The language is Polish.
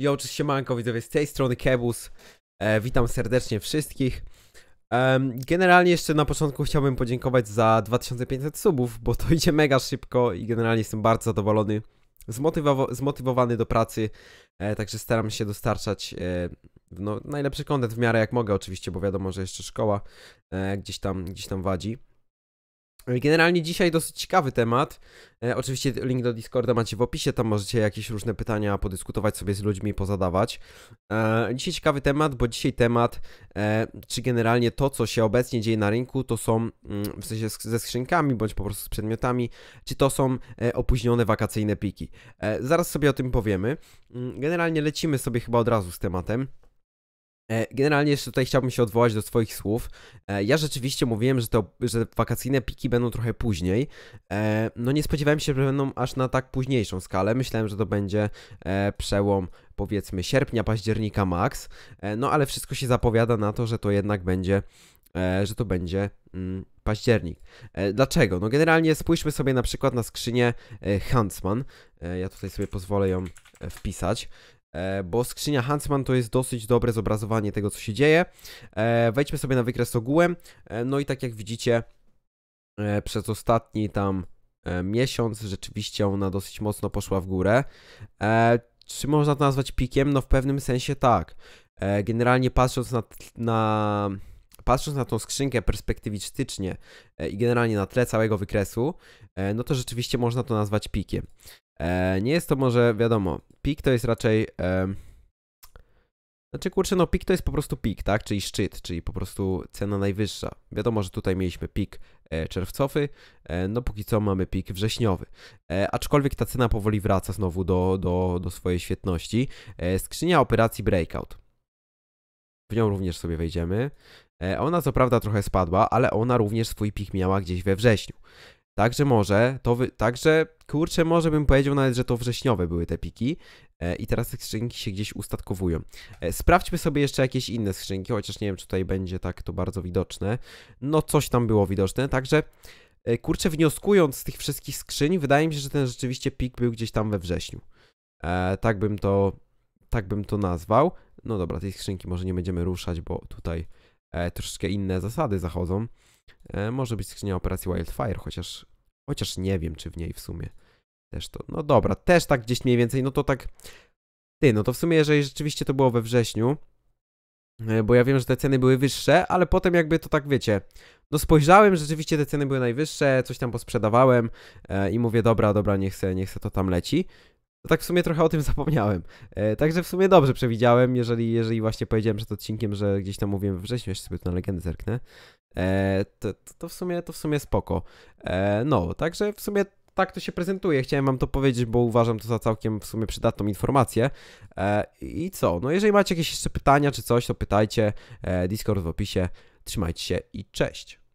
I cześć siemanko widzowie, z tej strony Kebus. E, witam serdecznie wszystkich. E, generalnie jeszcze na początku chciałbym podziękować za 2500 subów, bo to idzie mega szybko i generalnie jestem bardzo zadowolony, zmotywowany do pracy, e, także staram się dostarczać e, no, najlepszy kontent w miarę jak mogę oczywiście, bo wiadomo, że jeszcze szkoła e, gdzieś, tam, gdzieś tam wadzi. Generalnie dzisiaj dosyć ciekawy temat. E, oczywiście link do Discorda macie w opisie, tam możecie jakieś różne pytania podyskutować sobie z ludźmi, pozadawać. E, dzisiaj ciekawy temat, bo dzisiaj temat, e, czy generalnie to, co się obecnie dzieje na rynku, to są, mm, w sensie ze skrzynkami, bądź po prostu z przedmiotami, czy to są e, opóźnione wakacyjne piki. E, zaraz sobie o tym powiemy. Mm, generalnie lecimy sobie chyba od razu z tematem. E, generalnie jeszcze tutaj chciałbym się odwołać do swoich słów. E, ja rzeczywiście mówiłem, że, to, że wakacyjne piki będą trochę później. E, no nie spodziewałem się, że będą aż na tak późniejszą skalę. Myślałem, że to będzie przełom powiedzmy sierpnia, października max. No ale wszystko się zapowiada na to, że to jednak będzie, że to będzie mm, październik. Dlaczego? No generalnie spójrzmy sobie na przykład na skrzynię Huntsman. Ja tutaj sobie pozwolę ją wpisać. E, bo skrzynia Huntsman to jest dosyć dobre zobrazowanie tego, co się dzieje. E, wejdźmy sobie na wykres ogółem. E, no i tak jak widzicie, przez ostatni tam miesiąc rzeczywiście ona dosyć mocno poszła w górę. Czy można to nazwać pikiem? No w pewnym sensie tak. Generalnie patrząc na, na patrząc na tą skrzynkę perspektywicznie i generalnie na tle całego wykresu, no to rzeczywiście można to nazwać pikiem. E, nie jest to może, wiadomo, pik to jest raczej... E, znaczy, kurczę, no pik to jest po prostu pik, tak? Czyli szczyt, czyli po prostu cena najwyższa. Wiadomo, że tutaj mieliśmy pik e, czerwcowy, e, no póki co mamy pik wrześniowy. E, aczkolwiek ta cena powoli wraca znowu do, do, do swojej świetności. E, skrzynia operacji Breakout. W nią również sobie wejdziemy. E, ona co prawda trochę spadła, ale ona również swój pik miała gdzieś we wrześniu. Także może, to wy... także kurczę, może bym powiedział nawet, że to wrześniowe były te piki e, i teraz te skrzynki się gdzieś ustatkowują. E, sprawdźmy sobie jeszcze jakieś inne skrzynki, chociaż nie wiem, czy tutaj będzie tak to bardzo widoczne. No coś tam było widoczne, także e, kurczę, wnioskując z tych wszystkich skrzyń, wydaje mi się, że ten rzeczywiście pik był gdzieś tam we wrześniu. E, tak bym to, tak bym to nazwał. No dobra, tej skrzynki może nie będziemy ruszać, bo tutaj E, troszeczkę inne zasady zachodzą. E, może być skrzynia operacji Wildfire, chociaż, chociaż nie wiem, czy w niej w sumie też to. No dobra, też tak gdzieś mniej więcej, no to tak. Ty, no to w sumie, jeżeli rzeczywiście to było we wrześniu, e, bo ja wiem, że te ceny były wyższe, ale potem jakby to tak wiecie. No spojrzałem, rzeczywiście te ceny były najwyższe, coś tam posprzedawałem i mówię, dobra, dobra, niech se, niech se to tam leci. To no tak w sumie trochę o tym zapomniałem. E, także w sumie dobrze przewidziałem, jeżeli, jeżeli właśnie powiedziałem przed odcinkiem, że gdzieś tam mówiłem we wrześniu, jeszcze sobie tu na legendę zerknę. E, to, to, to, w sumie, to w sumie spoko. E, no, także w sumie tak to się prezentuje. Chciałem wam to powiedzieć, bo uważam to za całkiem w sumie przydatną informację. E, I co? No jeżeli macie jakieś jeszcze pytania czy coś, to pytajcie. E, Discord w opisie. Trzymajcie się i cześć!